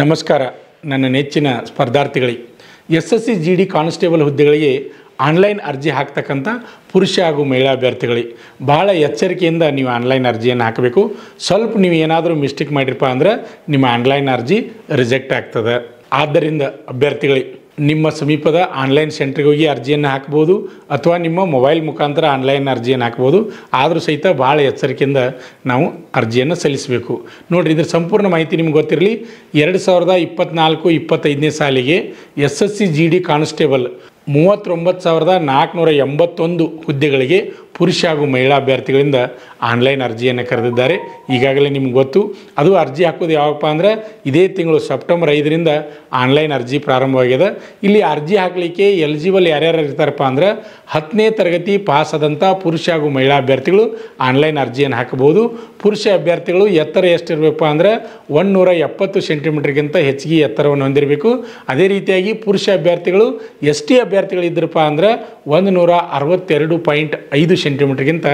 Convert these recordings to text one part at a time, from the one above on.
ನಮಸ್ಕಾರ ನನ್ನ ನೆಚ್ಚಿನ ಸ್ಪರ್ಧಾರ್ಥಿಗಳಿ S S C G D constable ಹುದ್ದೆಗಳಿಗೆ ಆನ್ಲೈನ್ ಅರ್ಜಿ ಹಾಕ್ತಕ್ಕಂಥ ಪುರುಷ ಹಾಗೂ ಮಹಿಳಾ ಅಭ್ಯರ್ಥಿಗಳಿಗೆ ಭಾಳ ಎಚ್ಚರಿಕೆಯಿಂದ ನೀವು ಆನ್ಲೈನ್ ಅರ್ಜಿಯನ್ನು ಹಾಕಬೇಕು ಸ್ವಲ್ಪ ನೀವು ಏನಾದರೂ ಮಿಸ್ಟೇಕ್ ಮಾಡಿರಪ್ಪ ಅಂದ್ರೆ ನಿಮ್ಮ ಆನ್ಲೈನ್ ಅರ್ಜಿ ರಿಜೆಕ್ಟ್ ಆಗ್ತದೆ ಆದ್ದರಿಂದ ಅಭ್ಯರ್ಥಿಗಳಿಗೆ ನಿಮ್ಮ ಸಮೀಪದ ಆನ್ಲೈನ್ ಸೆಂಟ್ರಿಗೆ ಹೋಗಿ ಅರ್ಜಿಯನ್ನು ಹಾಕ್ಬೋದು ಅಥವಾ ನಿಮ್ಮ ಮೊಬೈಲ್ ಮುಖಾಂತರ ಆನ್ಲೈನ್ ಅರ್ಜಿಯನ್ನು ಹಾಕ್ಬೋದು ಆದರೂ ಸಹಿತ ಭಾಳ ಎಚ್ಚರಿಕೆಯಿಂದ ನಾವು ಅರ್ಜಿಯನ್ನು ಸಲ್ಲಿಸಬೇಕು ನೋಡಿರಿ ಇದ್ರ ಸಂಪೂರ್ಣ ಮಾಹಿತಿ ನಿಮ್ಗೆ ಗೊತ್ತಿರಲಿ ಎರಡು ಸಾವಿರದ ಇಪ್ಪತ್ತ್ನಾಲ್ಕು ಇಪ್ಪತ್ತೈದನೇ ಸಾಲಿಗೆ S S C G D constable ಮೂವತ್ತೊಂಬತ್ತು ಸಾವಿರದ ನಾಲ್ಕುನೂರ ಎಂಬತ್ತೊಂದು ಹುದ್ದೆಗಳಿಗೆ ಪುರುಷ ಹಾಗೂ ಮಹಿಳಾ ಅಭ್ಯರ್ಥಿಗಳಿಂದ ಆನ್ಲೈನ್ ಅರ್ಜಿಯನ್ನು ಕರೆದಿದ್ದಾರೆ ಈಗಾಗಲೇ ನಿಮ್ಗೆ ಗೊತ್ತು ಅದು ಅರ್ಜಿ ಹಾಕೋದು ಯಾವಪ್ಪ ಅಂದರೆ ಇದೇ ತಿಂಗಳು ಸೆಪ್ಟೆಂಬರ್ ಐದರಿಂದ ಆನ್ಲೈನ್ ಅರ್ಜಿ ಪ್ರಾರಂಭವಾಗಿದೆ ಇಲ್ಲಿ ಅರ್ಜಿ ಹಾಕಲಿಕ್ಕೆ ಎಲಿಜಿಬಲ್ ಯಾರ್ಯಾರು ಇರ್ತಾರಪ್ಪ ಅಂದರೆ ಹತ್ತನೇ ತರಗತಿ ಪಾಸ್ ಆದಂಥ ಪುರುಷ ಹಾಗೂ ಮಹಿಳಾ ಅಭ್ಯರ್ಥಿಗಳು ಆನ್ಲೈನ್ ಅರ್ಜಿಯನ್ನು ಹಾಕಬಹುದು ಪುರುಷ ಅಭ್ಯರ್ಥಿಗಳು ಎತ್ತರ ಎಷ್ಟಿರಬೇಕು ಅಂದರೆ ನೂರ ಎಪ್ಪತ್ತು ಸೆಂಟಿಮೀಟರ್ಗಿಂತ ಹೆಚ್ಚಿಗೆ ಎತ್ತರವನ್ನು ಹೊಂದಿರಬೇಕು ಅದೇ ರೀತಿಯಾಗಿ ಪುರುಷ ಅಭ್ಯರ್ಥಿಗಳು ಎಸ್ ಟಿ ಅಭ್ಯರ್ಥಿಗಳಿದ್ದರಪ್ಪ ಅಂದರೆ ಒಂದು ನೂರ ಅರವತ್ತೆರಡು ಪಾಯಿಂಟ್ ಐದು ಸೆಂಟಿಮೀಟರ್ಗಿಂತ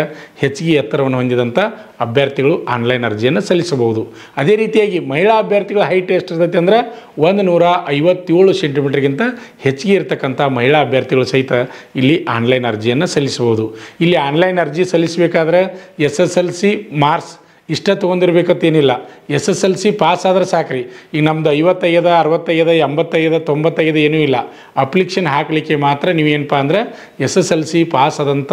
ಹೆಚ್ಚಿಗೆ ಎತ್ತರವನ್ನು ಹೊಂದಿದಂಥ ಅಭ್ಯರ್ಥಿಗಳು ಆನ್ಲೈನ್ ಅರ್ಜಿಯನ್ನು ಸಲ್ಲಿಸಬಹುದು ಅದೇ ರೀತಿಯಾಗಿ ಮಹಿಳಾ ಅಭ್ಯರ್ಥಿಗಳ ಹೈಟ್ ಎಷ್ಟಿರ್ತೈತೆ ಅಂದರೆ ಒಂದು ನೂರ ಐವತ್ತೇಳು ಸೆಂಟಿಮೀಟರ್ಗಿಂತ ಹೆಚ್ಚಿಗೆ ಇರತಕ್ಕಂಥ ಮಹಿಳಾ ಅಭ್ಯರ್ಥಿಗಳು ಸಹಿತ ಇಲ್ಲಿ ಆನ್ಲೈನ್ ಅರ್ಜಿಯನ್ನು ಸಲ್ಲಿಸಬಹುದು ಇಲ್ಲಿ ಆನ್ಲೈನ್ ಅರ್ಜಿ ಸಲ್ಲಿಸಬೇಕಾದ್ರೆ S S L C marks ಇಷ್ಟ ತೊಗೊಂಡಿರ್ಬೇಕತ್ತೇನಿಲ್ಲ S S L C pass ಆದ್ರೆ ಸಾಕ್ರಿ ಈಗ ನಮ್ದು ಐವತ್ತೈದ ಅರವತ್ತೈದ ಎಂಬತ್ತೈದ ತೊಂಬತ್ತೈದು ಏನೂ ಇಲ್ಲ ಅಪ್ಲಿಕೇಶನ್ ಹಾಕಲಿಕ್ಕೆ ಮಾತ್ರ ನೀವೇನಪ್ಪ ಅಂದರೆ S S L C pass ಆದಂಥ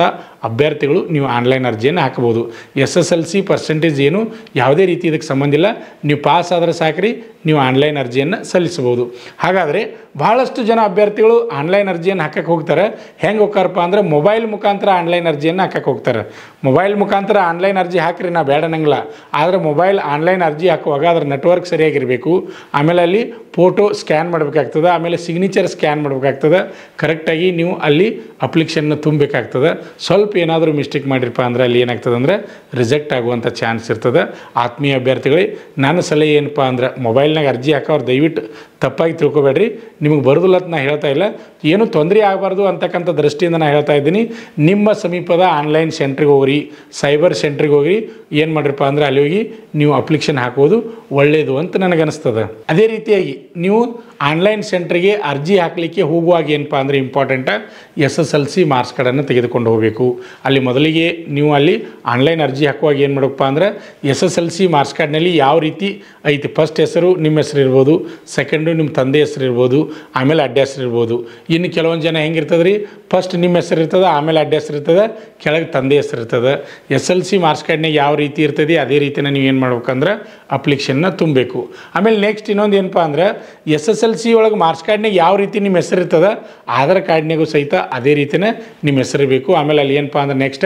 ಅಭ್ಯರ್ಥಿಗಳು ನೀವು ಆನ್ಲೈನ್ ಅರ್ಜಿಯನ್ನು ಹಾಕ್ಬೋದು S S L C percentage ಏನು ಯಾವುದೇ ರೀತಿ ಇದಕ್ಕೆ ಸಂಬಂಧಿಲ್ಲ ನೀವು ಪಾಸ್ ಆದರೆ ಸಾಕ್ರಿ ನೀವು ಆನ್ಲೈನ್ ಅರ್ಜಿಯನ್ನು ಸಲ್ಲಿಸ್ಬೋದು ಹಾಗಾದರೆ ಭಾಳಷ್ಟು ಜನ ಅಭ್ಯರ್ಥಿಗಳು ಆನ್ಲೈನ್ ಅರ್ಜಿಯನ್ನು ಹಾಕಕ್ಕೆ ಹೋಗ್ತಾರೆ ಹೆಂಗೆ ಹೋಗ್ತಾರಪ್ಪ ಅಂದರೆ ಮೊಬೈಲ್ ಮುಖಾಂತರ ಆನ್ಲೈನ್ ಅರ್ಜಿಯನ್ನು ಹಾಕಕ್ಕೆ ಹೋಗ್ತಾರೆ ಮೊಬೈಲ್ ಮುಖಾಂತರ ಆನ್ಲೈನ್ ಅರ್ಜಿ ಹಾಕ್ರಿ ನಾ ಬೇಡ ನಂಗಿಲ್ಲ ಆದರೆ ಮೊಬೈಲ್ ಆನ್ಲೈನ್ ಅರ್ಜಿ ಹಾಕುವಾಗ ಅದರ ನೆಟ್ವರ್ಕ್ ಸರಿಯಾಗಿರಬೇಕು ಆಮೇಲೆ ಅಲ್ಲಿ ಫೋಟೋ ಸ್ಕ್ಯಾನ್ ಮಾಡಬೇಕಾಗ್ತದೆ ಆಮೇಲೆ ಸಿಗ್ನೇಚರ್ ಸ್ಕ್ಯಾನ್ ಮಾಡಬೇಕಾಗ್ತದೆ ಕರೆಕ್ಟಾಗಿ ನೀವು ಅಲ್ಲಿ ಅಪ್ಲಿಕೇಶನ್ನ ತುಂಬಬೇಕಾಗ್ತದೆ ಸ್ವಲ್ಪ ಏನಾದರೂ ಮಿಸ್ಟೇಕ್ ಮಾಡಿರಪ್ಪ ಅಂದರೆ ಅಲ್ಲಿ ಏನಾಗ್ತದೆ ಅಂದರೆ ರಿಜೆಕ್ಟ್ ಆಗುವಂಥ ಚಾನ್ಸ್ ಇರ್ತದೆ ಆತ್ಮೀಯ ಅಭ್ಯರ್ಥಿಗಳಿಗೆ ನನ್ನ ಸಲಹೆ ಏನಪ್ಪ ಅಂದ್ರೆ ಮೊಬೈಲ್ನಾಗ ಅರ್ಜಿ ಹಾಕೋರು ದಯವಿಟ್ಟು ತಪ್ಪಾಗಿ ತಿಳ್ಕೊಬೇಡ್ರಿ ನಿಮಗೆ ಬರೋದಿಲ್ಲ ಅಂತ ನಾನು ಹೇಳ್ತಾ ಇಲ್ಲ ಏನು ತೊಂದರೆ ಆಗಬಾರ್ದು ಅಂತಕ್ಕಂಥ ದೃಷ್ಟಿಯಿಂದ ನಾನು ಹೇಳ್ತಾ ಇದ್ದೀನಿ ನಿಮ್ಮ ಸಮೀಪದ ಆನ್ಲೈನ್ ಸೆಂಟ್ರಿಗೆ ಹೋಗ್ರಿ ಸೈಬರ್ ಸೆಂಟ್ರಿಗೆ ಹೋಗಿ ಏನು ಮಾಡಿರಪ್ಪ ಅಂದರೆ ಅಲ್ಲಿ ಹೋಗಿ ನೀವು ಅಪ್ಲಿಕೇಶನ್ ಹಾಕೋದು ಒಳ್ಳೆಯದು ಅಂತ ನನಗನ್ನಿಸ್ತದೆ ಅದೇ ರೀತಿಯಾಗಿ ನೀವು ಆನ್ಲೈನ್ ಸೆಂಟ್ರಿಗೆ ಅರ್ಜಿ ಹಾಕಲಿಕ್ಕೆ ಹೋಗುವಾಗ ಏನಪ್ಪ ಅಂದರೆ important S S L C marks ಕಾರ್ಡನ್ನು ತೆಗೆದುಕೊಂಡು ಹೋಗಬೇಕು ಅಲ್ಲಿ ಮೊದಲಿಗೆ ನೀವು ಅಲ್ಲಿ ಆನ್ಲೈನ್ ಅರ್ಜಿ ಹಾಕುವಾಗ ಏನು ಮಾಡಪ್ಪ ಅಂದರೆ S S L C marks ಕಾರ್ಡ್ನಲ್ಲಿ ಯಾವ ರೀತಿ ಐತಿ ಫಸ್ಟ್ ಹೆಸರು ನಿಮ್ಮ ಹೆಸರು ಇರ್ಬೋದು ಸೆಕೆಂಡು ನಿಮ್ಮ ತಂದೆ ಹೆಸರು ಇರ್ಬೋದು ಆಮೇಲೆ ಅಡ್ಡ ಹೆಸರು ಇರ್ಬೋದು ಇನ್ನು ಕೆಲವೊಂದು ಜನ ಹೆಂಗಿರ್ತದೆ ರೀ ಫಸ್ಟ್ ನಿಮ್ಮ ಹೆಸರು ಇರ್ತದೆ ಆಮೇಲೆ ಅಡ್ಡ ಹೆಸರು ಇರ್ತದೆ ಕೆಳಗೆ ತಂದೆ ಹೆಸರು ಇರ್ತದೆ ಎಸ್ ಎಲ್ ಸಿ ಮಾರ್ಕ್ಸ್ ಕಾರ್ಡ್ನಾಗ ಯಾವ ರೀತಿ ಇರ್ತದೆ ಅದೇ ರೀತಿನ ನೀವು ಏನು ಮಾಡ್ಬೇಕಂದ್ರೆ ಅಪ್ಲಿಕೇಶನ್ನ ತುಂಬಬೇಕು ಆಮೇಲೆ ನೆಕ್ಸ್ಟ್ ಇನ್ನೊಂದು ಏನಪ್ಪ ಅಂದರೆ ಎಸ್ ಎಸ್ ಎಲ್ ಸಿ ಒಳಗೆ ಮಾರ್ಕ್ಸ್ ಕಾರ್ಡ್ನಾಗ ಯಾವ ರೀತಿ ನಿಮ್ಮ ಹೆಸರು ಇರ್ತದೆ ಆಧಾರ್ ಕಾರ್ಡ್ನಾಗೂ ಸಹಿತ ಅದೇ ರೀತಿನೇ ನಿಮ್ಮ ಹೆಸರು ಬೇಕು ಆಮೇಲೆ ಅಲ್ಲಿ ಏನಪ್ಪ ಅಂದ್ರೆ ನೆಕ್ಸ್ಟ್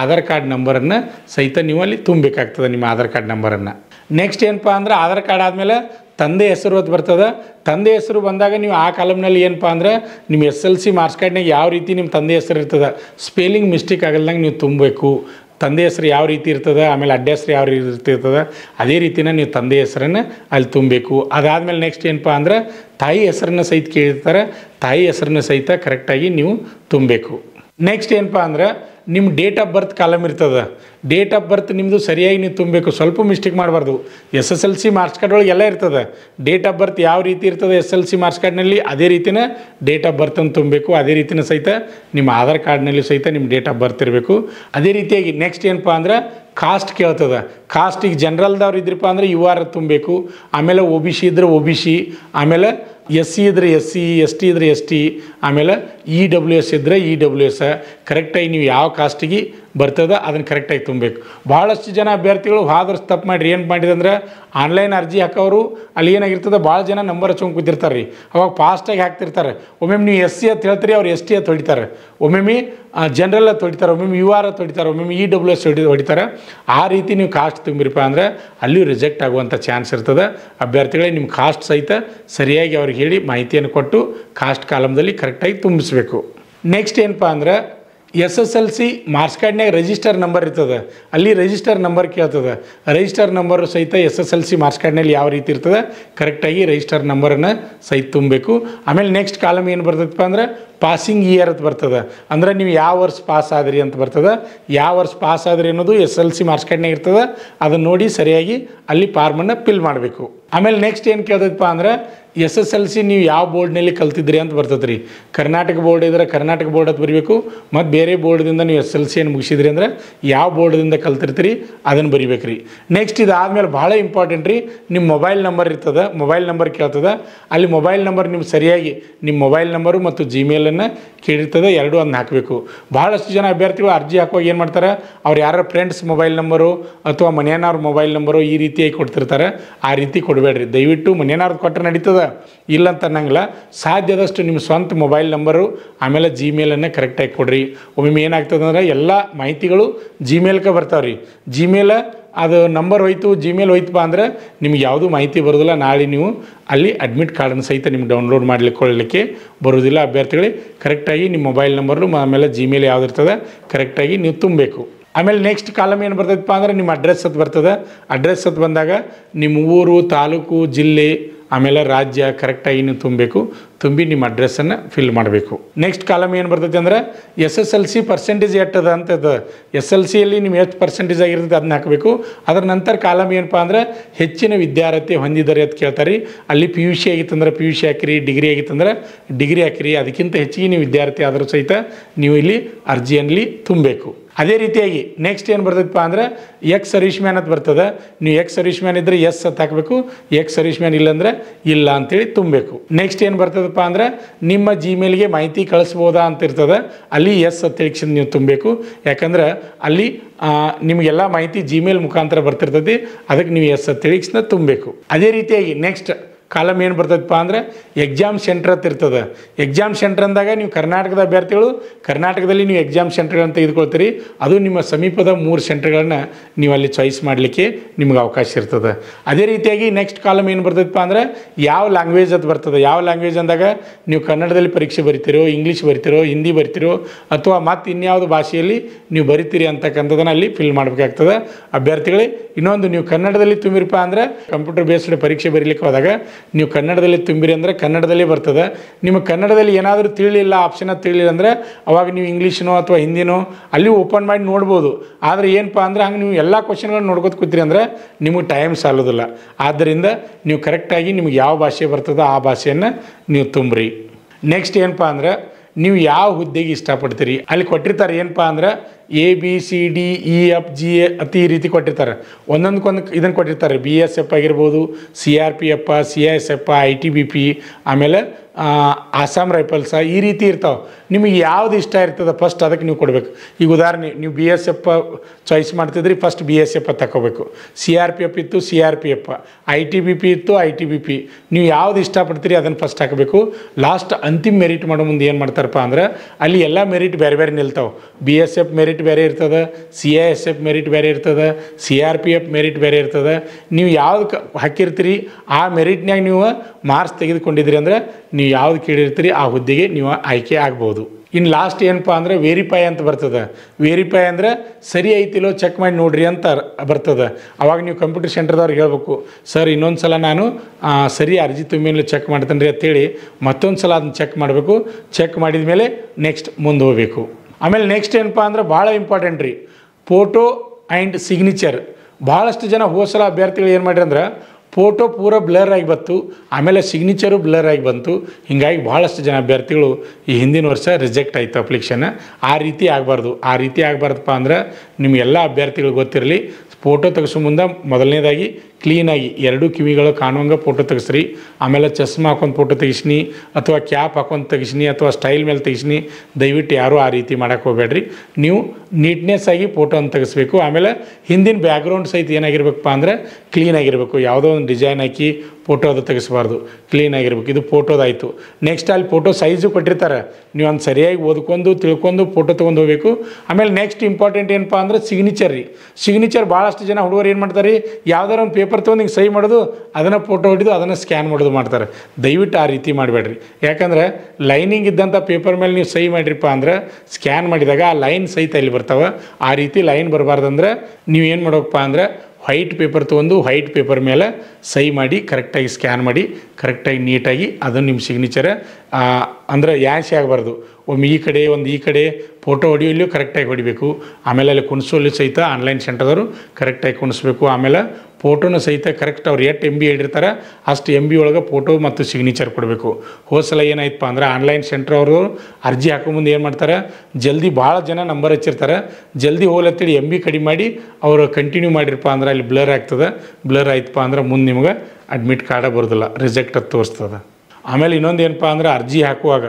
ಆಧಾರ್ ಕಾರ್ಡ್ ನಂಬರನ್ನು ಸಹಿತ ನೀವು ಅಲ್ಲಿ ತುಂಬಬೇಕಾಗ್ತದೆ ನಿಮ್ಮ ಆಧಾರ್ ಕಾರ್ಡ್ ನಂಬರನ್ನು ನೆಕ್ಸ್ಟ್ ಏನಪ್ಪ ಅಂದ್ರೆ ಆಧಾರ್ ಕಾರ್ಡ್ ಆದಮೇಲೆ ತಂದೆ ಹೆಸರು ಅದು ಬರ್ತದೆ ತಂದೆ ಹೆಸರು ಬಂದಾಗ ನೀವು ಆ ಕಾಲಮ್ನಲ್ಲಿ ಏನಪ್ಪ ಅಂದರೆ ನಿಮ್ಮ ಎಸ್ ಎಲ್ ಸಿ ಮಾರ್ಕ್ಸ್ ಕಾರ್ಡ್ನಾಗ ಯಾವ ರೀತಿ ನಿಮ್ಮ ತಂದೆ ಹೆಸರು ಇರ್ತದೆ ಸ್ಪೆಲ್ಲಿಂಗ್ ಮಿಸ್ಟೇಕ್ ಆಗಲ್ದಂಗೆ ನೀವು ತುಂಬಬೇಕು ತಂದೆ ಹೆಸರು ಯಾವ ರೀತಿ ಇರ್ತದೆ ಆಮೇಲೆ ಅಡ್ಡ ಹೆಸರು ಯಾವ ರೀತಿ ಇರ್ತಿರ್ತದೆ ಅದೇ ರೀತಿನ ನೀವು ತಂದೆ ಹೆಸರನ್ನು ಅಲ್ಲಿ ತುಂಬಬೇಕು ಅದಾದಮೇಲೆ ನೆಕ್ಸ್ಟ್ ಏನಪ್ಪ ಅಂದ್ರೆ ತಾಯಿ ಹೆಸರನ್ನ ಸಹಿತ ಕೇಳಿರ್ತಾರೆ ತಾಯಿ ಹೆಸರನ್ನ ಸಹಿತ ಕರೆಕ್ಟಾಗಿ ನೀವು ತುಂಬಬೇಕು ನೆಕ್ಸ್ಟ್ ಏನಪ್ಪ ಅಂದ್ರೆ ನಿಮ್ಮ ಡೇಟ್ ಆಫ್ ಬರ್ತ್ ಕಾಲಮ್ ಇರ್ತದೆ ಡೇಟ್ ಆಫ್ ಬರ್ತ್ ನಿಮ್ಮದು ಸರಿಯಾಗಿ ನೀವು ತುಂಬಬೇಕು ಸ್ವಲ್ಪ ಮಿಸ್ಟೇಕ್ ಮಾಡಬಾರ್ದು S S L C marks card ಒಳಗೆ ಎಲ್ಲ ಇರ್ತದೆ ಡೇಟ್ ಆಫ್ ಬರ್ತ್ ಯಾವ ರೀತಿ ಇರ್ತದೆ ಎಸ್ ಎಲ್ ಸಿ ಮಾರ್ಕ್ಸ್ ಕಾರ್ಡ್ನಲ್ಲಿ ಅದೇ ರೀತಿಯೇ ಡೇಟ್ ಆಫ್ ಬರ್ತನ್ನು ತುಂಬಬೇಕು ಅದೇ ರೀತಿಯ ಸಹಿತ ನಿಮ್ಮ ಆಧಾರ್ ಕಾರ್ಡ್ನಲ್ಲಿ ಸಹಿತ ನಿಮ್ಮ ಡೇಟ್ ಆಫ್ ಬರ್ತ್ ಇರಬೇಕು ಅದೇ ರೀತಿಯಾಗಿ ನೆಕ್ಸ್ಟ್ ಏನಪ್ಪ ಅಂದ್ರೆ ಕಾಸ್ಟ್ ಕೇಳ್ತದೆ ಕಾಸ್ಟ್ ಈಗ ಜನ್ರಲ್ದವ್ರು ಇದ್ರಪ್ಪ ಅಂದರೆ ಯು ಆರ್ ತುಂಬಬೇಕು ಆಮೇಲೆ ಒ ಬಿ ಸಿ ಇದ್ರೆ ಒ ಬಿ ಸಿ ಆಮೇಲೆ ಎಸ್ ಸಿ ಇದ್ರೆ ಎಸ್ ಸಿ ಎಸ್ ಟಿ ಇದ್ರೆ ಎಸ್ ಟಿ ಆಮೇಲೆ ಇ ಡಬ್ಲ್ಯೂ ಎಸ್ ಇದ್ದರೆ ಇ ಡಬ್ಲ್ಯೂ ಎಸ್ ಕರೆಕ್ಟಾಗಿ ನೀವು ಯಾವ ಕಾಸ್ಟಿಗೆ ಬರ್ತದೆ ಅದನ್ನು ಕರೆಕ್ಟಾಗಿ ತುಂಬಬೇಕು ಭಾಳಷ್ಟು ಜನ ಅಭ್ಯರ್ಥಿಗಳು ಆದಷ್ಟು ತಪ್ಪು ಮಾಡಿರಿ ಏನು ಮಾಡಿದಂದ್ರೆ ಆನ್ಲೈನ್ ಅರ್ಜಿ ಹಾಕೋರು ಅಲ್ಲಿ ಏನಾಗಿರ್ತದೆ ಭಾಳ ಜನ ನಂಬರ್ ಹಚ್ಕೊಂಡು ಕೂತಿರ್ತಾರೆ ರೀ ಅವಾಗ ಫಾಸ್ಟಾಗಿ ಹಾಕ್ತಿರ್ತಾರೆ ಒಮ್ಮೊಮ್ಮೆ ನೀವು ಎಸ್ ಸಿ ಅಂತ ಹೇಳ್ತೀರಿ ಅವ್ರು ಎಸ್ ಟಿ ಅಂತ ಹೊಡಿತಾರೆ ಒಮ್ಮೊಮ್ಮೆ ಜನರಲ್ ಅಂತ ಹೊಡಿತಾರೆ ಒಮ್ಮೊಮ್ಮೆ ಯು ಆರ್ ಅಂತ ಹೊಡಿತಾರೆ ಒಮ್ಮೊಮ್ಮೆ ಇ ಡಬ್ಲ್ಯೂ ಎಸ್ ಹೊಡಿತಾರೆ ಆ ರೀತಿ ನೀವು ಕಾಸ್ಟ್ ತುಂಬಿರಪ್ಪ ಅಂದರೆ ಅಲ್ಲಿಯೂ ರಿಜೆಕ್ಟ್ ಆಗುವಂಥ ಚಾನ್ಸ್ ಇರ್ತದೆ ಅಭ್ಯರ್ಥಿಗಳೇ ನಿಮ್ಮ ಕಾಸ್ಟ್ ಸಹಿತ ಸರಿಯಾಗಿ ಅವ್ರಿಗೆ ಹೇಳಿ ಮಾಹಿತಿಯನ್ನು ಕೊಟ್ಟು ಕಾಸ್ಟ್ ಕಾಲಮ್ದಲ್ಲಿ ಕರೆಕ್ಟಾಗಿ ತುಂಬಿಸ್ಬೇಕು ಮುಗಿಸ್ಬೇಕು ನೆಕ್ಸ್ಟ್ ಏನಪ್ಪ ಅಂದ್ರೆ S S L C marks ಕಾರ್ಡ್ನಾಗ ರಿಜಿಸ್ಟರ್ ನಂಬರ್ ಇರ್ತದೆ ಅಲ್ಲಿ ರಿಜಿಸ್ಟರ್ ನಂಬರ್ ಕೇಳ್ತದೆ ರಿಜಿಸ್ಟರ್ ನಂಬರ್ ಸಹಿತ S S L C marks ಕಾರ್ಡ್ನಲ್ಲಿ ಯಾವ ರೀತಿ ಇರ್ತದೆ ಕರೆಕ್ಟಾಗಿ ರಿಜಿಸ್ಟರ್ ನಂಬರನ್ನು ಸಹಿತ ತುಂಬಬೇಕು ಆಮೇಲೆ ನೆಕ್ಸ್ಟ್ ಕಾಲಮ್ ಏನು ಬರ್ತದಪ್ಪ ಅಂದ್ರೆ ಪಾಸಿಂಗ್ ಇಯರ್ ಅಂತ ಬರ್ತದೆ ಅಂದ್ರೆ ನೀವು ಯಾವ ವರ್ಷ ಪಾಸ್ ಆದ್ರಿ ಅಂತ ಬರ್ತದೆ ಯಾವ ವರ್ಷ ಪಾಸ್ ಆದ್ರಿ ಅನ್ನೋದು ಎಸ್ ಎಲ್ ಸಿ ಮಾರ್ಕ್ಸ್ ಕಾರ್ಡ್ನಾಗ ಇರ್ತದೆ ಅದನ್ನು ನೋಡಿ ಸರಿಯಾಗಿ ಅಲ್ಲಿ ಫಾರ್ಮನ್ನು ಫಿಲ್ ಮಾಡಬೇಕು ಆಮೇಲೆ ನೆಕ್ಸ್ಟ್ ಏನು ಕೇಳ್ದಪ್ಪ ಅಂದ್ರೆ ಎಸ್ ಎಸ್ ಎಲ್ ಸಿ ನೀವು ಯಾವ ಬೋರ್ಡ್ನಲ್ಲಿ ಕಲ್ತಿದ್ರಿ ಅಂತ ಬರ್ತದೆ ರೀ ಕರ್ನಾಟಕ ಬೋರ್ಡ್ ಇದ್ರೆ ಕರ್ನಾಟಕ ಬೋರ್ಡ್ ಅದು ಬರೀಬೇಕು ಮತ್ತು ಬೇರೆ ಬೋರ್ಡ್ದಿಂದ ನೀವು ಎಸ್ ಎಲ್ ಸಿಯನ್ನು ಮುಗಿಸಿದ್ರಿ ಅಂದರೆ ಯಾವ ಬೋರ್ಡ್ದಿಂದ ಕಲ್ತಿರ್ತೀರಿ ಅದನ್ನು ಬರಿಬೇಕು ರೀ ನೆಕ್ಸ್ಟ್ ಆದಮೇಲೆ ಭಾಳ ಇಂಪಾರ್ಟೆಂಟ್ ರೀ ನಿಮ್ಮ ಮೊಬೈಲ್ ನಂಬರ್ ಇರ್ತದೆ ಮೊಬೈಲ್ ನಂಬರ್ ಕೇಳ್ತದೆ ಅಲ್ಲಿ ಮೊಬೈಲ್ ನಂಬರ್ ನಿಮ್ಗೆ ಸರಿಯಾಗಿ ನಿಮ್ಮ ಮೊಬೈಲ್ ನಂಬರು ಮತ್ತು ಜಿಮೇಲನ್ನು ಕೇಳಿರ್ತದೆ ಎರಡು ಅದನ್ನ ಹಾಕಬೇಕು ಭಾಳಷ್ಟು ಜನ ಅಭ್ಯರ್ಥಿಗಳು ಅರ್ಜಿ ಹಾಕುವಾಗ ಏನು ಮಾಡ್ತಾರೆ ಅವ್ರು ಯಾರ ಫ್ರೆಂಡ್ಸ್ ಮೊಬೈಲ್ ನಂಬರು ಅಥವಾ ಮನೆಯನ್ನವ್ರ ಮೊಬೈಲ್ ನಂಬರು ಈ ರೀತಿಯಾಗಿ ಕೊಡ್ತಿರ್ತಾರೆ ಆ ರೀತಿ ಕೊಡಬೇಡ್ರಿ ದಯವಿಟ್ಟು ಮನೆಯನ್ನಾರ್ದು ಕೊಟ್ಟರೆ ನಡೀತದೆ ಇಲ್ಲ ಅಂತ ಅನ್ನಂಗಿಲ್ಲ ಸಾಧ್ಯದಷ್ಟು ನಿಮ್ಮ ಸ್ವಂತ ಮೊಬೈಲ್ ನಂಬರು ಆಮೇಲೆ ಜಿಮೇಲನ್ನು ಕರೆಕ್ಟಾಗಿ ಕೊಡಿರಿ ಒಮ್ಮೆ ಏನಾಗ್ತದೆ ಅಂದರೆ ಎಲ್ಲ ಮಾಹಿತಿಗಳು ಜಿಮೇಲ್ಗೆ ಬರ್ತಾವ್ರಿ ರೀ ಜಿಮೇಲ ಅದು ನಂಬರ್ ಹೋಯ್ತು ಜಿಮೇಲ್ ಹೋಯ್ತಪ್ಪ ಅಂದರೆ ನಿಮ್ಗೆ ಯಾವುದೂ ಮಾಹಿತಿ ಬರೋದಿಲ್ಲ ನಾಳೆ ನೀವು ಅಲ್ಲಿ ಅಡ್ಮಿಟ್ ಕಾರ್ಡನ್ನು ಸಹಿತ ನಿಮ್ಗೆ ಡೌನ್ಲೋಡ್ ಮಾಡ್ಲಿಕ್ಕೆ ಬರೋದಿಲ್ಲ ಅಭ್ಯರ್ಥಿಗಳಿಗೆ ಕರೆಕ್ಟಾಗಿ ನಿಮ್ಮ ಮೊಬೈಲ್ ನಂಬರು ಆಮೇಲೆ ಜಿಮೇಲ್ ಯಾವುದಿರ್ತದೆ ಕರೆಕ್ಟಾಗಿ ನೀವು ತುಂಬಬೇಕು ಆಮೇಲೆ ನೆಕ್ಸ್ಟ್ ಕಾಲಮ್ ಏನು ಬರ್ತದಪ್ಪ ಅಂದರೆ ನಿಮ್ಮ ಅಡ್ರೆಸ್ ಅದು ಬರ್ತದೆ ಅಡ್ರೆಸ್ ಅದು ಬಂದಾಗ ನಿಮ್ಮ ಊರು ತಾಲೂಕು ಜಿಲ್ಲೆ ಆಮೇಲೆ ರಾಜ್ಯ ಕರೆಕ್ಟಾಗಿ ಏನು ತುಂಬಬೇಕು ತುಂಬಿ ನಿಮ್ಮ ಅಡ್ರೆಸ್ಸನ್ನು ಫಿಲ್ ಮಾಡಬೇಕು ನೆಕ್ಸ್ಟ್ ಕಾಲಮ್ ಏನು ಬರ್ತೈತೆ ಅಂದರೆ S S L C percentage ಎಟ್ಟದ ಅಂತದ ಎಸ್ ಎಲ್ ಸಿಯಲ್ಲಿ ನೀವು ಎಷ್ಟು ಪರ್ಸೆಂಟೇಜ್ ಆಗಿರ್ತದೆ ಅದನ್ನ ಹಾಕಬೇಕು ಅದರ ನಂತರ ಕಾಲಮ್ ಏನಪ್ಪ ಅಂದರೆ ಹೆಚ್ಚಿನ ವಿದ್ಯಾರ್ಥಿ ಹೊಂದಿದ್ದಾರೆ ಅಂತ ಕೇಳ್ತಾರೆ ಅಲ್ಲಿ ಪಿ ಯು ಸಿ ಆಗಿತ್ತಂದ್ರೆ ಪಿ ಯು ಸಿ ಹಾಕಿರಿ ಡಿಗ್ರಿ ಆಗಿತ್ತಂದ್ರೆ ಡಿಗ್ರಿ ಹಾಕಿರಿ ಅದಕ್ಕಿಂತ ಹೆಚ್ಚಿಗೆ ನೀವು ವಿದ್ಯಾರ್ಥಿ ಆದರೂ ಸಹಿತ ನೀವು ಇಲ್ಲಿ ಅರ್ಜಿಯಲ್ಲಿ ತುಂಬಬೇಕು ಅದೇ ರೀತಿಯಾಗಿ ನೆಕ್ಸ್ಟ್ ಏನು ಬರ್ತದಪ್ಪ ಅಂದರೆ ಎಕ್ಸ್ ಸರೀಶ್ ಮ್ಯಾನ್ ಅಂತ ಬರ್ತದೆ ನೀವು ಎಕ್ಸ್ ಸರೀಶ್ ಮ್ಯಾನ್ ಇದ್ದರೆ ಎಸ್ ಅಂತ ಹಾಕಬೇಕು ಎಕ್ಸ್ ಸರೀಶ್ ಮ್ಯಾನ್ ಇಲ್ಲಾಂದರೆ ಇಲ್ಲ ಅಂತೇಳಿ ತುಂಬಬೇಕು ನೆಕ್ಸ್ಟ್ ಏನು ಬರ್ತದಪ್ಪ ಅಂದರೆ ನಿಮ್ಮ ಜಿಮೇಲ್ಗೆ ಮಾಹಿತಿ ಕಳಿಸ್ಬೋದಾ ಅಂತ ಇರ್ತದೆ ಅಲ್ಲಿ ಎಸ್ ಅಂತ ನೀವು ತುಂಬಬೇಕು ಯಾಕಂದ್ರೆ ಅಲ್ಲಿ ನಿಮಗೆಲ್ಲ ಮಾಹಿತಿ ಜಿಮೇಲ್ ಮುಖಾಂತರ ಬರ್ತಿರ್ತದೆ ಅದಕ್ಕೆ ನೀವು ಎಸ್ ಅಂತ ತುಂಬಬೇಕು ಅದೇ ರೀತಿಯಾಗಿ ನೆಕ್ಸ್ಟ್ ಕಾಲಮ್ ಏನು ಬರ್ತದಪ್ಪ ಅಂದರೆ ಎಕ್ಸಾಮ್ ಸೆಂಟ್ರ್ ಅಂತ ಇರ್ತದೆ ಎಕ್ಸಾಮ್ ಸೆಂಟ್ರ್ ಅಂದಾಗ ನೀವು ಕರ್ನಾಟಕದ ಅಭ್ಯರ್ಥಿಗಳು ಕರ್ನಾಟಕದಲ್ಲಿ ನೀವು ಎಕ್ಸಾಮ್ ಸೆಂಟ್ರ್ಗಳನ್ನು ತೆಗೆದುಕೊಳ್ತೀರಿ ಅದು ನಿಮ್ಮ ಸಮೀಪದ ಮೂರು ಸೆಂಟ್ರ್ಗಳನ್ನ ನೀವು ಅಲ್ಲಿ ಚಾಯ್ಸ್ ಮಾಡಲಿಕ್ಕೆ ನಿಮ್ಗೆ ಅವಕಾಶ ಇರ್ತದೆ ಅದೇ ರೀತಿಯಾಗಿ ನೆಕ್ಸ್ಟ್ ಕಾಲಮ್ ಏನು ಬರ್ತದಪ್ಪ ಅಂದರೆ ಯಾವ ಲ್ಯಾಂಗ್ವೇಜ್ ಅದು ಬರ್ತದೆ ಯಾವ ಲ್ಯಾಂಗ್ವೇಜ್ ಅಂದಾಗ ನೀವು ಕನ್ನಡದಲ್ಲಿ ಪರೀಕ್ಷೆ ಬರಿತೀರೋ ಇಂಗ್ಲೀಷ್ ಬರಿತೀರೋ ಹಿಂದಿ ಬರಿತೀರೋ ಅಥವಾ ಮತ್ತು ಇನ್ಯಾವುದು ಭಾಷೆಯಲ್ಲಿ ನೀವು ಬರಿತೀರಿ ಅಂತಕ್ಕಂಥದ್ದನ್ನು ಅಲ್ಲಿ ಫಿಲ್ ಮಾಡಬೇಕಾಗ್ತದೆ ಅಭ್ಯರ್ಥಿಗಳೇ ಇನ್ನೊಂದು ನೀವು ಕನ್ನಡದಲ್ಲಿ ತುಂಬಿರಪ್ಪ ಅಂದರೆ ಕಂಪ್ಯೂಟರ್ ಬೇಸ್ಡ್ ಪರೀಕ್ಷೆ ಬರೀಲಿಕ್ಕೆ ಹೋದಾಗ ನೀವು ಕನ್ನಡದಲ್ಲಿ ತುಂಬಿರಿ ಅಂದರೆ ಕನ್ನಡದಲ್ಲಿ ಬರ್ತದೆ ನಿಮಗೆ ಕನ್ನಡದಲ್ಲಿ ಏನಾದರೂ ತಿಳಿಲಿಲ್ಲ ಆಪ್ಷನ್ ತಿಳಿಲಿಲ್ಲ ಅಂದರೆ ಅವಾಗ ನೀವು ಇಂಗ್ಲೀಷ್ನೋ ಅಥವಾ ಹಿಂದಿನೋ ಅಲ್ಲಿ ಓಪನ್ ಮಾಡಿ ನೋಡ್ಬೋದು ಆದರೆ ಏನಪ್ಪ ಅಂದರೆ ಹಂಗೆ ನೀವು ಎಲ್ಲ ಕ್ವಶನ್ಗಳನ್ನ ನೋಡ್ಕೊತ ಕೂತೀರಿ ಅಂದರೆ ನಿಮಗೆ ಟೈಮ್ ಸಾಲೋದಿಲ್ಲ ಆದ್ದರಿಂದ ನೀವು ಕರೆಕ್ಟಾಗಿ ನಿಮ್ಗೆ ಯಾವ ಭಾಷೆ ಬರ್ತದೋ ಆ ಭಾಷೆಯನ್ನು ನೀವು ತುಂಬ್ರಿ ನೆಕ್ಸ್ಟ್ ಏನಪ್ಪ ಅಂದರೆ ನೀವು ಯಾವ ಹುದ್ದೆಗೆ ಇಷ್ಟಪಡ್ತೀರಿ ಅಲ್ಲಿ ಕೊಟ್ಟಿರ್ತಾರೆ ಏನಪ್ಪ ಅಂದ್ರೆ A B C D E F G A ಅತಿ ರೀತಿ ಕೊಟ್ಟಿರ್ತಾರೆ ಒಂದೊಂದಕ್ಕೊಂದು ಇದನ್ನು ಕೊಟ್ಟಿರ್ತಾರೆ ಬಿ ಎಸ್ ಎಫ್ ಆಗಿರ್ಬೋದು C R P F C S F I T B P ಆಮೇಲೆ ಆಸಾಮ್ ರೈಫಲ್ಸ ಈ ರೀತಿ ಇರ್ತಾವೆ ನಿಮಗೆ ಯಾವ್ದು ಇಷ್ಟ ಇರ್ತದೆ ಫಸ್ಟ್ ಅದಕ್ಕೆ ನೀವು ಕೊಡಬೇಕು ಈಗ ಉದಾಹರಣೆ ನೀವು ಬಿ ಎಸ್ ಎಫ್ ಚಾಯ್ಸ್ ಮಾಡ್ತಿದ್ರಿ ಫಸ್ಟ್ ಬಿ ಎಸ್ ಎಫ್ ತಗೋಬೇಕು ಸಿ ಆರ್ ಪಿ ಎಫ್ ಇತ್ತು C R P F I T B P ಇತ್ತು ಐ ಟಿ ಬಿ ಪಿ ನೀವು ಯಾವ್ದು ಇಷ್ಟಪಡ್ತೀರಿ ಅದನ್ನು ಫಸ್ಟ್ ಹಾಕಬೇಕು ಲಾಸ್ಟ್ ಅಂತಿಮ ಮೆರಿಟ್ ಮಾಡೋ ಮುಂದೆ ಏನು ಮಾಡ್ತಾರಪ್ಪ ಅಂದ್ರೆ ಅಲ್ಲಿ ಎಲ್ಲ ಮೆರಿಟ್ ಬೇರೆ ಬೇರೆ ನಿಲ್ತಾವೆ ಬಿ ಎಸ್ ಎಫ್ ಮೆರಿಟ್ ಬೇರೆ ಇರ್ತದೆ C A S F merit ಬೇರೆ ಇರ್ತದೆ C R P F merit ಬೇರೆ ಇರ್ತದೆ ನೀವು ಯಾವ್ದು ಹಾಕಿರ್ತೀರಿ ಆ ಮೆರಿಟ್ನಾಗ ನೀವು ಮಾರ್ಕ್ಸ್ ತೆಗೆದುಕೊಂಡಿದ್ರಿ ಅಂದರೆ ನೀವು ನೀವು ಯಾವ್ದು ಕೇಳಿರ್ತೀರಿ ಆ ಹುದ್ದೆಗೆ ನೀವು ಆಯ್ಕೆ ಆಗ್ಬೋದು ಇನ್ನು ಲಾಸ್ಟ್ ಏನಪ್ಪ ಅಂದರೆ ವೇರಿಫೈ ಅಂತ ಬರ್ತದೆ ವೇರಿಫೈ ಅಂದರೆ ಸರಿ ಐತಿಲ್ಲೋ ಚೆಕ್ ಮಾಡಿ ನೋಡ್ರಿ ಅಂತ ಬರ್ತದೆ ಅವಾಗ ನೀವು ಕಂಪ್ಯೂಟರ್ ಸೆಂಟರ್ದವ್ರಿಗೆ ಹೇಳ್ಬೇಕು ಸರ್ ಇನ್ನೊಂದು ಸಲ ನಾನು ಸರಿ ಅರ್ಜಿ ತುಂಬಿನಲ್ಲೂ ಚೆಕ್ ಮಾಡ್ತೇನೆ ರೀ ಅಂತೇಳಿ ಮತ್ತೊಂದು ಸಲ ಅದನ್ನ ಚೆಕ್ ಮಾಡಬೇಕು ಚೆಕ್ ಮಾಡಿದ ಮೇಲೆ ನೆಕ್ಸ್ಟ್ ಮುಂದೆ ಹೋಗಬೇಕು ಆಮೇಲೆ ನೆಕ್ಸ್ಟ್ ಏನಪ್ಪ ಅಂದ್ರೆ ಭಾಳ ಇಂಪಾರ್ಟೆಂಟ್ ರೀ ಫೋಟೋ ಆ್ಯಂಡ್ ಸಿಗ್ನೇಚರ್ ಭಾಳಷ್ಟು ಜನ ಹೋದ ಸಲ ಅಭ್ಯರ್ಥಿಗಳು ಏನು ಮಾಡ್ರಿ ಅಂದ್ರೆ ಫೋಟೋ ಪೂರ ಬ್ಲರ್ ಆಗಿ ಬಂತು ಆಮೇಲೆ ಸಿಗ್ನೇಚರು ಬ್ಲರ್ ಆಗಿ ಬಂತು ಹೀಗಾಗಿ ಭಾಳಷ್ಟು ಜನ ಅಭ್ಯರ್ಥಿಗಳು ಈ ಹಿಂದಿನ ವರ್ಷ ರಿಜೆಕ್ಟ್ ಆಯಿತು ಅಪ್ಲಿಕೇಶನ್ ಆ ರೀತಿ ಆಗಬಾರ್ದು ಆ ರೀತಿ ಆಗಬಾರ್ದಪ್ಪ ಅಂದ್ರೆ ನಿಮಗೆಲ್ಲ ಅಭ್ಯರ್ಥಿಗಳು ಗೊತ್ತಿರಲಿ ಫೋಟೋ ತೆಗೆಸೋ ಮುಂದೆ ಮೊದಲನೇದಾಗಿ ಕ್ಲೀನಾಗಿ ಎರಡೂ ಕಿವಿಗಳು ಕಾಣುವಂಗೆ ಫೋಟೋ ತೆಗೆಸ್ರಿ ಆಮೇಲೆ ಚಸ್ಮಾ ಹಾಕೊಂಡು ಫೋಟೋ ತೆಗೆಸಿನಿ ಅಥವಾ ಕ್ಯಾಪ್ ಹಾಕೊಂಡು ತೆಗೆಸಿನಿ ಅಥವಾ ಸ್ಟೈಲ್ ಮೇಲೆ ತೆಗಿಸ್ನಿ ದಯವಿಟ್ಟು ಯಾರೂ ಆ ರೀತಿ ಮಾಡೋಕ್ಕೆ ಹೋಗಬೇಡ್ರಿ ನೀವು ನೀಟ್ನೆಸ್ ಆಗಿ ಫೋಟೋನ ತೆಗೆಸ್ಬೇಕು ಆಮೇಲೆ ಹಿಂದಿನ ಬ್ಯಾಕ್ಗ್ರೌಂಡ್ ಸಹಿತ ಏನಾಗಿರ್ಬೇಕಪ್ಪ ಅಂದರೆ ಕ್ಲೀನಾಗಿರಬೇಕು ಯಾವುದೋ ಒಂದು ಒಂದು ಡಿಸೈನ್ ಹಾಕಿ ಫೋಟೋ ಅದು ಕ್ಲೀನ್ ಆಗಿರ್ಬೇಕು ಇದು ಫೋಟೋದಾಯಿತು ನೆಕ್ಸ್ಟ್ ಅಲ್ಲಿ ಫೋಟೋ ಸೈಜು ಕೊಟ್ಟಿರ್ತಾರೆ ನೀವು ಒಂದು ಸರಿಯಾಗಿ ಓದ್ಕೊಂಡು ತಿಳ್ಕೊಂಡು ಫೋಟೋ ತೊಗೊಂಡು ಹೋಗಬೇಕು ಆಮೇಲೆ ನೆಕ್ಸ್ಟ್ ಇಂಪಾರ್ಟೆಂಟ್ ಏನಪ್ಪ ಅಂದ್ರೆ ಸಿಗ್ನೇಚರ್ ರೀ ಸಿಗ್ನೇಚರ್ ಭಾಳಷ್ಟು ಜನ ಹುಡುಗರು ಏನು ಮಾಡ್ತಾರೆ ರೀ ಯಾವ್ದಾರು ಒಂದು ಪೇಪರ್ ತೊಗೊಂಡು ಹಿಂಗೆ ಸಹಿ ಮಾಡೋದು ಅದನ್ನು ಫೋಟೋ ಹಿಡಿದು ಅದನ್ನು ಸ್ಕ್ಯಾನ್ ಮಾಡೋದು ಮಾಡ್ತಾರೆ ದಯವಿಟ್ಟು ಆ ರೀತಿ ಮಾಡಬೇಡ್ರಿ ಯಾಕಂದರೆ ಲೈನಿಂಗ್ ಇದ್ದಂಥ ಪೇಪರ್ ಮೇಲೆ ನೀವು ಸಹಿ ಮಾಡಿರಿಪ್ಪ ಅಂದ್ರೆ ಸ್ಕ್ಯಾನ್ ಮಾಡಿದಾಗ ಆ ಲೈನ್ ಸಹಿತ ಇಲ್ಲಿ ಬರ್ತಾವೆ ಆ ರೀತಿ ಲೈನ್ ಬರಬಾರ್ದಂದ್ರೆ ನೀವು ಏನು ಮಾಡೋಕ್ಕಪ್ಪ ಅಂದರೆ ವೈಟ್ ಪೇಪರ್ ತೊಗೊಂಡು ವೈಟ್ ಪೇಪರ್ ಮೇಲೆ ಸಹಿ ಮಾಡಿ ಕರೆಕ್ಟಾಗಿ ಸ್ಕ್ಯಾನ್ ಮಾಡಿ ಕರೆಕ್ಟಾಗಿ ನೀಟಾಗಿ ಅದನ್ನು ನಿಮ್ಮ ಸಿಗ್ನೇಚರ್ ಅಂದರೆ ಯಾಶೆ ಆಗಬಾರ್ದು ಒಮ್ಮೆ ಈ ಕಡೆ ಒಂದು ಈ ಕಡೆ ಫೋಟೋ ಹೊಡಿಯಲ್ಲೂ ಕರೆಕ್ಟಾಗಿ ಹೊಡಿಬೇಕು ಆಮೇಲೆ ಅಲ್ಲಿ ಕುಣಿಸೋಲ್ಲೂ ಸಹಿತ ಆನ್ಲೈನ್ ಸೆಂಟರ್ದವರು ಕರೆಕ್ಟಾಗಿ ಕುಣಿಸ್ಬೇಕು ಆಮೇಲೆ ಫೋಟೋನು ಸಹಿತ ಕರೆಕ್ಟ್ ಅವ್ರು ಎಷ್ಟು ಎಂ ಬಿ ಹೇಳಿರ್ತಾರೆ ಅಷ್ಟು ಎಂ ಬಿ ಒಳಗೆ ಫೋಟೋ ಮತ್ತು ಸಿಗ್ನೇಚರ್ ಕೊಡಬೇಕು ಹೋದ್ಸಲ ಏನಾಯ್ತಪ್ಪ ಅಂದ್ರೆ ಆನ್ಲೈನ್ ಸೆಂಟ್ರ್ ಅವರು ಅರ್ಜಿ ಹಾಕೋ ಮುಂದೆ ಏನು ಮಾಡ್ತಾರೆ ಜಲ್ದಿ ಭಾಳ ಜನ ನಂಬರ್ ಹಚ್ಚಿರ್ತಾರೆ ಜಲ್ದಿ ಹೋಲತ್ತೇಳಿ ಎಮ್ ಬಿ ಕಡಿಮೆ ಮಾಡಿ ಅವರು ಕಂಟಿನ್ಯೂ ಮಾಡಿರಪ್ಪ ಅಂದ್ರೆ ಅಲ್ಲಿ ಬ್ಲರ್ ಆಗ್ತದೆ ಬ್ಲರ್ ಆಯ್ತಪ್ಪ ಅಂದ್ರೆ ಮುಂದೆ ನಿಮ್ಗೆ ಅಡ್ಮಿಟ್ ಕಾರ್ಡ ಬರೋದಿಲ್ಲ ರಿಜೆಕ್ಟ್ ಅದು ತೋರಿಸ್ತದೆ ಆಮೇಲೆ ಇನ್ನೊಂದು ಏನಪ್ಪ ಅಂದ್ರೆ ಅರ್ಜಿ ಹಾಕುವಾಗ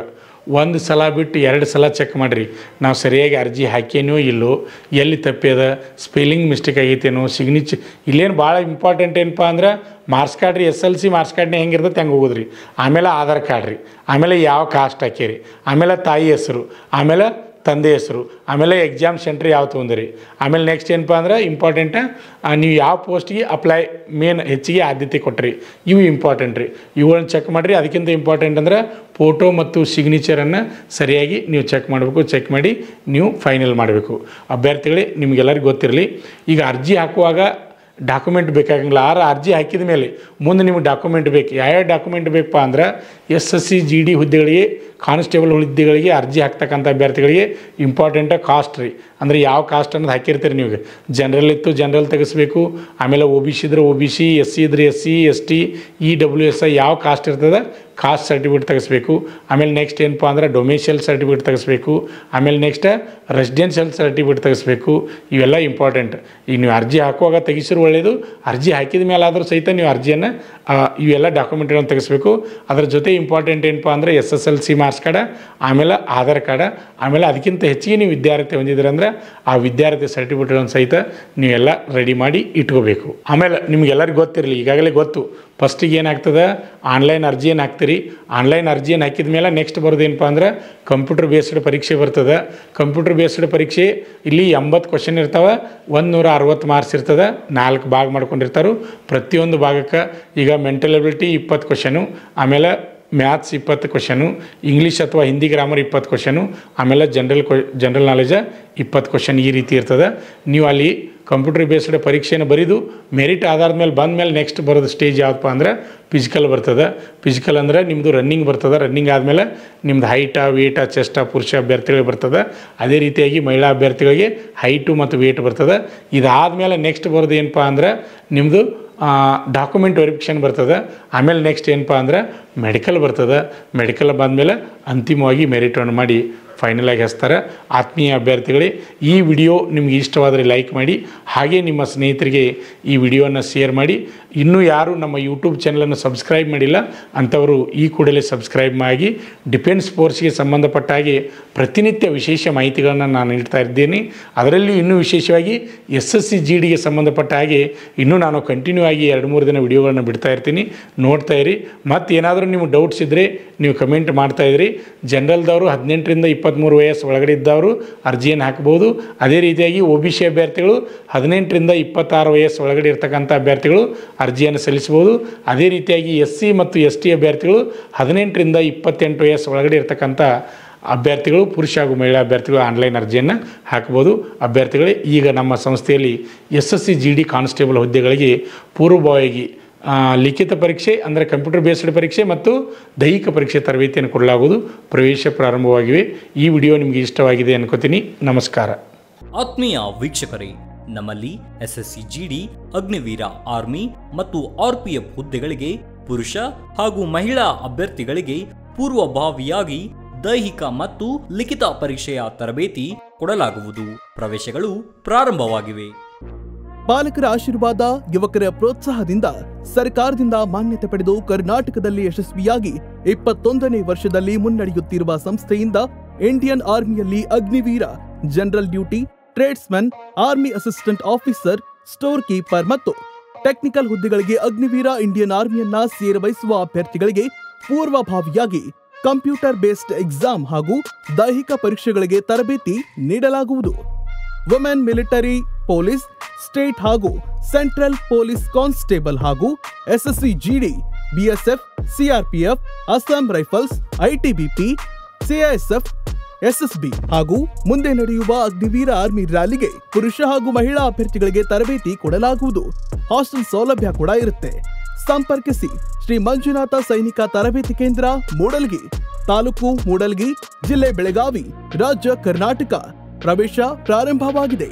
ಒಂದು ಸಲ ಬಿಟ್ಟು ಎರಡು ಸಲ ಚೆಕ್ ಮಾಡಿರಿ ನಾವು ಸರಿಯಾಗಿ ಅರ್ಜಿ ಹಾಕೇನೋ ಇಲ್ಲೋ ಎಲ್ಲಿ ತಪ್ಪಿದ ಸ್ಪೆಲ್ಲಿಂಗ್ ಮಿಸ್ಟೇಕ್ ಆಗೈತೇನೋ ಸಿಗ್ನಿಚ್ ಇಲ್ಲೇನು ಭಾಳ ಇಂಪಾರ್ಟೆಂಟ್ ಏನಪ್ಪ ಅಂದ್ರೆ ಮಾರ್ಕ್ಸ್ ಕಾರ್ಡ್ ರೀ ಎಸ್ ಎಲ್ ಸಿ ಮಾರ್ಕ್ಸ್ ಕಾರ್ಡ್ನೇ ಹೆಂಗಿರ್ತೈತೆ ಹೆಂಗೆ ಹೋಗೋದ್ರಿ ಆಮೇಲೆ ಆಧಾರ್ ಕಾರ್ಡ್ ರೀ ಆಮೇಲೆ ಯಾವ ಕಾಸ್ಟ್ ಹಾಕಿರಿ ಆಮೇಲೆ ತಾಯಿ ಹೆಸರು ಆಮೇಲೆ ತಂದೆ ಹೆಸರು ಆಮೇಲೆ ಎಕ್ಸಾಮ್ ಸೆಂಟ್ರ್ ಯಾವ ತೊಗೊಂಡ್ರಿ ಆಮೇಲೆ ನೆಕ್ಸ್ಟ್ ಏನಪ್ಪ ಅಂದ್ರೆ ಇಂಪಾರ್ಟೆಂಟ್ ನೀವು ಯಾವ ಪೋಸ್ಟಿಗೆ ಅಪ್ಲೈ ಮೇನ್ ಹೆಚ್ಚಿಗೆ ಆದ್ಯತೆ ಕೊಟ್ರಿ ಇವು ಇಂಪಾರ್ಟೆಂಟ್ ರೀ ಇವುಗಳನ್ನ ಚೆಕ್ ಮಾಡಿರಿ ಅದಕ್ಕಿಂತ ಇಂಪಾರ್ಟೆಂಟ್ ಅಂದರೆ ಫೋಟೋ ಮತ್ತು ಸಿಗ್ನೇಚರನ್ನು ಸರಿಯಾಗಿ ನೀವು ಚೆಕ್ ಮಾಡಬೇಕು ಚೆಕ್ ಮಾಡಿ ನೀವು ಫೈನಲ್ ಮಾಡಬೇಕು ಅಭ್ಯರ್ಥಿಗಳೇ ನಿಮಗೆಲ್ಲರಿಗೂ ಗೊತ್ತಿರಲಿ ಈಗ ಅರ್ಜಿ ಹಾಕುವಾಗ ಡಾಕ್ಯುಮೆಂಟ್ ಬೇಕಾಗಂಗಿಲ್ಲ ಆರು ಅರ್ಜಿ ಹಾಕಿದ ಮೇಲೆ ಮುಂದೆ ನಿಮಗೆ ಡಾಕ್ಯುಮೆಂಟ್ ಬೇಕು ಯಾವ್ಯಾವ ಡಾಕ್ಯುಮೆಂಟ್ ಬೇಕಪ್ಪ ಅಂದ್ರೆ S S C G D ಹುದ್ದೆಗಳಿಗೆ ಕಾನ್ಸ್ಟೇಬಲ್ ಹುದ್ದೆಗಳಿಗೆ ಅರ್ಜಿ ಹಾಕ್ತಕ್ಕಂಥ ಅಭ್ಯರ್ಥಿಗಳಿಗೆ ಇಂಪಾರ್ಟೆಂಟಾಗಿ ಕಾಸ್ಟ್ ರೀ ಅಂದರೆ ಯಾವ ಕಾಸ್ಟ್ ಅನ್ನೋದು ಹಾಕಿರ್ತೀರಿ ನೀವು ಜನ್ರಲ್ ಇತ್ತು ಜನರಲ್ ತೆಗೆಸ್ಬೇಕು ಆಮೇಲೆ ಒ ಬಿ ಸಿ ಇದ್ರೆ O B C S C ಇದ್ರೆ S C S T E W S I ಯಾವ ಕಾಸ್ಟ್ ಇರ್ತದೆ ಕಾಸ್ಟ್ ಸರ್ಟಿಫಿಕೇಟ್ ತೆಗೆಸ್ಬೇಕು ಆಮೇಲೆ ನೆಕ್ಸ್ಟ್ ಏನಪ್ಪ ಅಂದ್ರೆ ಡೊಮೇಷಿಯಲ್ ಸರ್ಟಿಫಿಕೇಟ್ ತೆಗೆಸ್ಬೇಕು ಆಮೇಲೆ ನೆಕ್ಸ್ಟ್ ರೆಸಿಡೆನ್ಷಿಯಲ್ ಸರ್ಟಿಫಿಕೇಟ್ ತೆಗೆಸ್ಬೇಕು ಇವೆಲ್ಲ ಇಂಪಾರ್ಟೆಂಟ್ ಈಗ ನೀವು ಅರ್ಜಿ ಹಾಕುವಾಗ ತೆಗೆಸಿರು ಒಳ್ಳೆಯದು ಅರ್ಜಿ ಹಾಕಿದ ಮೇಲೆ ಆದರೂ ಸಹಿತ ನೀವು ಅರ್ಜಿಯನ್ನು ಇವೆಲ್ಲ ಡಾಕ್ಯುಮೆಂಟ್ಗಳನ್ನು ತೆಗೆಸ್ಬೇಕು ಅದ್ರ ಜೊತೆ ಇಂಪಾರ್ಟೆಂಟ್ ಏನಪ್ಪ ಅಂದರೆ S S L C marks card ಆಮೇಲೆ ಆಧಾರ್ ಕಾರ್ಡ ಆಮೇಲೆ ಅದಕ್ಕಿಂತ ಹೆಚ್ಚಿಗೆ ನೀವು ವಿದ್ಯಾರ್ಥಿ ಹೊಂದಿದ್ದೀರಂದರೆ ಆ ವಿದ್ಯಾರ್ಥಿ ಸರ್ಟಿಫಿಕೇಟನ್ನು ಸಹಿತ ನೀವೆಲ್ಲ ರೆಡಿ ಮಾಡಿ ಇಟ್ಕೋಬೇಕು ಆಮೇಲೆ ನಿಮಗೆಲ್ಲರಿಗೂ ಗೊತ್ತಿರಲಿ ಈಗಾಗಲೇ ಗೊತ್ತು ಫಸ್ಟಿಗೆ ಏನಾಗ್ತದೆ ಆನ್ಲೈನ್ ಅರ್ಜಿಯನ್ನು ಹಾಕ್ತೀರಿ ಆನ್ಲೈನ್ ಅರ್ಜಿಯನ್ನು ಹಾಕಿದ ಮೇಲೆ ನೆಕ್ಸ್ಟ್ ಬರೋದೇನಪ್ಪ ಅಂದ್ರೆ ಕಂಪ್ಯೂಟರ್ ಬೇಸ್ಡ್ ಪರೀಕ್ಷೆ ಬರ್ತದೆ ಕಂಪ್ಯೂಟರ್ ಬೇಸ್ಡ್ ಪರೀಕ್ಷೆ ಇಲ್ಲಿ ಎಂಬತ್ತು ಕ್ವಶನ್ ಇರ್ತವೆ ಒಂದು ನೂರ ಅರವತ್ತು ಮಾರ್ಕ್ಸ್ ಇರ್ತದೆ ನಾಲ್ಕು ಭಾಗ ಮಾಡ್ಕೊಂಡಿರ್ತಾರೆ ಪ್ರತಿಯೊಂದು ಭಾಗಕ್ಕೆ ಈಗ ಮೆಂಟಲ್ ಎಬಿಲಿಟಿ ಇಪ್ಪತ್ತು ಕ್ವಶನು ಆಮೇಲೆ ಮ್ಯಾಥ್ಸ್ ಇಪ್ಪತ್ತು ಕ್ವಶನು ಇಂಗ್ಲೀಷ್ ಅಥವಾ ಹಿಂದಿ ಗ್ರಾಮರ್ ಇಪ್ಪತ್ತು ಕ್ವಶನು ಆಮೇಲೆ ಜನರಲ್ ಕ್ವ ಜನ್ರಲ್ ನಾಲೆಜ ಇಪ್ಪತ್ತು ಕ್ವಶನ್ ಈ ರೀತಿ ಇರ್ತದೆ ನೀವು ಅಲ್ಲಿ ಕಂಪ್ಯೂಟರ್ ಬೇಸ್ಡ್ ಪರೀಕ್ಷೆನ ಬರೀದು ಮೆರಿಟ್ ಆಧಾರದ ಮೇಲೆ ಬಂದ ಮೇಲೆ ನೆಕ್ಸ್ಟ್ ಬರೋದು ಸ್ಟೇಜ್ ಯಾವುದಪ್ಪ ಅಂದರೆ ಫಿಸಿಕಲ್ ಬರ್ತದೆ ಫಿಸಿಕಲ್ ಅಂದರೆ ನಿಮ್ಮದು ರನ್ನಿಂಗ್ ಬರ್ತದೆ ರನ್ನಿಂಗ್ ಆದಮೇಲೆ ನಿಮ್ಮದು ಹೈಟ ವೇಟ ಚೆಸ್ಟ ಪುರುಷ ಅಭ್ಯರ್ಥಿಗಳಿಗೆ ಬರ್ತದೆ ಅದೇ ರೀತಿಯಾಗಿ ಮಹಿಳಾ ಅಭ್ಯರ್ಥಿಗಳಿಗೆ ಹೈಟು ಮತ್ತು ವೇಟ್ ಬರ್ತದೆ ಇದಾದ ನೆಕ್ಸ್ಟ್ ಬರೋದು ಏನಪ್ಪ ಅಂದರೆ ನಿಮ್ಮದು ಡಾಕ್ಯುಮೆಂಟ್ ವೆರಿಫಿಕೇಷನ್ ಬರ್ತದೆ ಆಮೇಲೆ ನೆಕ್ಸ್ಟ್ ಏನಪ್ಪ ಅಂದರೆ ಮೆಡಿಕಲ್ ಬರ್ತದೆ ಮೆಡಿಕಲ್ ಬಂದಮೇಲೆ ಅಂತಿಮವಾಗಿ ಮೆರಿಟ್ ಮಾಡಿ ಫೈನಲ್ ಆಗಿ ಹಚ್ತಾರೆ ಆತ್ಮೀಯ ಅಭ್ಯರ್ಥಿಗಳೇ ಈ ವಿಡಿಯೋ ನಿಮಗೆ ಇಷ್ಟವಾದರೆ ಲೈಕ್ ಮಾಡಿ ಹಾಗೆ ನಿಮ್ಮ ಸ್ನೇಹಿತರಿಗೆ ಈ ವಿಡಿಯೋನ ಶೇರ್ ಮಾಡಿ ಇನ್ನೂ ಯಾರು ನಮ್ಮ ಯೂಟ್ಯೂಬ್ ಚಾನಲನ್ನು ಸಬ್ಸ್ಕ್ರೈಬ್ ಮಾಡಿಲ್ಲ ಅಂಥವರು ಈ ಕೂಡಲೇ ಸಬ್ಸ್ಕ್ರೈಬ್ ಮಾಡಿ ಡಿಫೆನ್ಸ್ ಫೋರ್ಸ್ಗೆ ಸಂಬಂಧಪಟ್ಟ ಹಾಗೆ ಪ್ರತಿನಿತ್ಯ ವಿಶೇಷ ಮಾಹಿತಿಗಳನ್ನು ನಾನು ನೀಡ್ತಾ ಇದ್ದೇನೆ ಅದರಲ್ಲಿ ಇನ್ನೂ ವಿಶೇಷವಾಗಿ ಎಸ್ ಎಸ್ ಸಿ ಜಿ ಡಿಗೆ ಸಂಬಂಧಪಟ್ಟ ಹಾಗೆ ಇನ್ನೂ ನಾನು ಕಂಟಿನ್ಯೂ ಆಗಿ ಎರಡು ಮೂರು ದಿನ ವಿಡಿಯೋಗಳನ್ನು ಬಿಡ್ತಾ ಇರ್ತೀನಿ ನೋಡ್ತಾ ಇರಿ ಮತ್ತು ಏನಾದರೂ ನೀವು ಡೌಟ್ಸ್ ಇದ್ದರೆ ನೀವು ಕಮೆಂಟ್ ಮಾಡ್ತಾ ಇದ್ರಿ ಜನರಲ್ದವರು ಹದಿನೆಂಟರಿಂದ ಇಪ್ಪ ಇಪ್ಪತ್ತ್ಮೂರು ವಯಸ್ಸು ಒಳಗಡೆ ಇದ್ದವರು ಅರ್ಜಿಯನ್ನು ಹಾಕ್ಬೋದು ಅದೇ ರೀತಿಯಾಗಿ ಒ ಬಿ ಸಿ ಅಭ್ಯರ್ಥಿಗಳು ಹದಿನೆಂಟರಿಂದ ಇಪ್ಪತ್ತಾರು ವಯಸ್ಸು ಒಳಗಡೆ ಇರ್ತಕ್ಕಂಥ ಅಭ್ಯರ್ಥಿಗಳು ಅರ್ಜಿಯನ್ನು ಸಲ್ಲಿಸ್ಬೋದು ಅದೇ ರೀತಿಯಾಗಿ ಎಸ್ ಸಿ ಮತ್ತು ಎಸ್ ಟಿ ಅಭ್ಯರ್ಥಿಗಳು ಹದಿನೆಂಟರಿಂದ ಇಪ್ಪತ್ತೆಂಟು ವಯಸ್ಸು ಒಳಗಡೆ ಇರ್ತಕ್ಕಂಥ ಅಭ್ಯರ್ಥಿಗಳು ಪುರುಷ ಹಾಗೂ ಮಹಿಳಾ ಅಭ್ಯರ್ಥಿಗಳು ಆನ್ಲೈನ್ ಅರ್ಜಿಯನ್ನು ಹಾಕ್ಬೋದು ಅಭ್ಯರ್ಥಿಗಳೇ ಈಗ ನಮ್ಮ ಸಂಸ್ಥೆಯಲ್ಲಿ S S C G D constable ಹುದ್ದೆಗಳಿಗೆ ಪೂರ್ವಭಾವಿಯಾಗಿ ಲಿಖಿತ ಪರೀಕ್ಷೆ ಅಂದರೆ ಕಂಪ್ಯೂಟರ್ ಬೇಸ್ಡ್ ಪರೀಕ್ಷೆ ಮತ್ತು ದೈಹಿಕ ಪರೀಕ್ಷೆ ತರಬೇತಿಯನ್ನು ಕೊಡಲಾಗುವುದು ಪ್ರವೇಶ ಪ್ರಾರಂಭವಾಗಿವೆ ಈ ವಿಡಿಯೋ ನಿಮಗೆ ಇಷ್ಟವಾಗಿದೆ ಅನ್ಕೋತೀನಿ ನಮಸ್ಕಾರ ಆತ್ಮೀಯ ವೀಕ್ಷಕರೇ ನಮ್ಮಲ್ಲಿ ಎಸ್ಎಸ್ಸಿ ಜಿಡಿ ಅಗ್ನಿವೀರ ಆರ್ಮಿ ಮತ್ತು ಆರ್ಪಿಎಫ್ ಹುದ್ದೆಗಳಿಗೆ ಪುರುಷ ಹಾಗೂ ಮಹಿಳಾ ಅಭ್ಯರ್ಥಿಗಳಿಗೆ ಪೂರ್ವಭಾವಿಯಾಗಿ ದೈಹಿಕ ಮತ್ತು ಲಿಖಿತ ಪರೀಕ್ಷೆಯ ತರಬೇತಿ ಕೊಡಲಾಗುವುದು ಪ್ರವೇಶಗಳು ಪ್ರಾರಂಭವಾಗಿವೆ ಪಾಲಕರ ಆಶೀರ್ವಾದ ಯುವಕರ ಪ್ರೋತ್ಸಾಹದಿಂದ ಸರ್ಕಾರದಿಂದ ಮಾನ್ಯತೆ ಪಡೆದು ಕರ್ನಾಟಕದಲ್ಲಿ ಯಶಸ್ವಿಯಾಗಿ ಇಪ್ಪತ್ತೊಂದನೇ ವರ್ಷದಲ್ಲಿ ಮುನ್ನಡೆಯುತ್ತಿರುವ ಸಂಸ್ಥೆಯಿಂದ ಇಂಡಿಯನ್ ಆರ್ಮಿಯಲ್ಲಿ Agniveer general duty tradesman army assistant officer store keeper ಮತ್ತು ಟೆಕ್ನಿಕಲ್ ಹುದ್ದೆಗಳಿಗೆ ಅಗ್ನಿವೀರ ಇಂಡಿಯನ್ ಆರ್ಮಿಯನ್ನ ಸೇರಬಯಸುವ ಅಭ್ಯರ್ಥಿಗಳಿಗೆ ಪೂರ್ವಭಾವಿಯಾಗಿ ಕಂಪ್ಯೂಟರ್ ಬೇಸ್ಡ್ ಎಕ್ಸಾಮ್ ಹಾಗೂ ದೈಹಿಕ ಪರೀಕ್ಷೆಗಳಿಗೆ ತರಬೇತಿ ನೀಡಲಾಗುವುದು ವುಮೆನ್ ಮಿಲಿಟರಿ ಪೊಲೀಸ್ ಸ್ಟೇಟ್ ಹಾಗೂ ಸೆಂಟ್ರಲ್ ಪೊಲೀಸ್ ಕಾನ್ಸ್ಟೇಬಲ್ ಹಾಗೂ SSC GD BSF CRPF Assam Rifles ITBP CISF SSB ಹಾಗೂ ಮುಂದೆ ನಡೆಯುವ ಅಗ್ನಿವೀರ ಆರ್ಮಿ ರ್ಯಾಲಿಗೆ ಪುರುಷ ಹಾಗೂ ಮಹಿಳಾ ಅಭ್ಯರ್ಥಿಗಳಿಗೆ ತರಬೇತಿ ಕೊಡಲಾಗುವುದು ಹಾಸ್ಟೆಲ್ ಸೌಲಭ್ಯ ಕೂಡ ಇರುತ್ತೆ ಸಂಪರ್ಕಿಸಿ ಶ್ರೀ ಮಂಜುನಾಥ ಸೈನಿಕ ತರಬೇತಿ ಕೇಂದ್ರ ಮೂಡಲ್ಗಿ ತಾಲೂಕು ಮೂಡಲ್ಗಿ ಜಿಲ್ಲೆ ಬೆಳಗಾವಿ ರಾಜ್ಯ ಕರ್ನಾಟಕ ಪ್ರವೇಶ ಪ್ರಾರಂಭವಾಗಿದೆ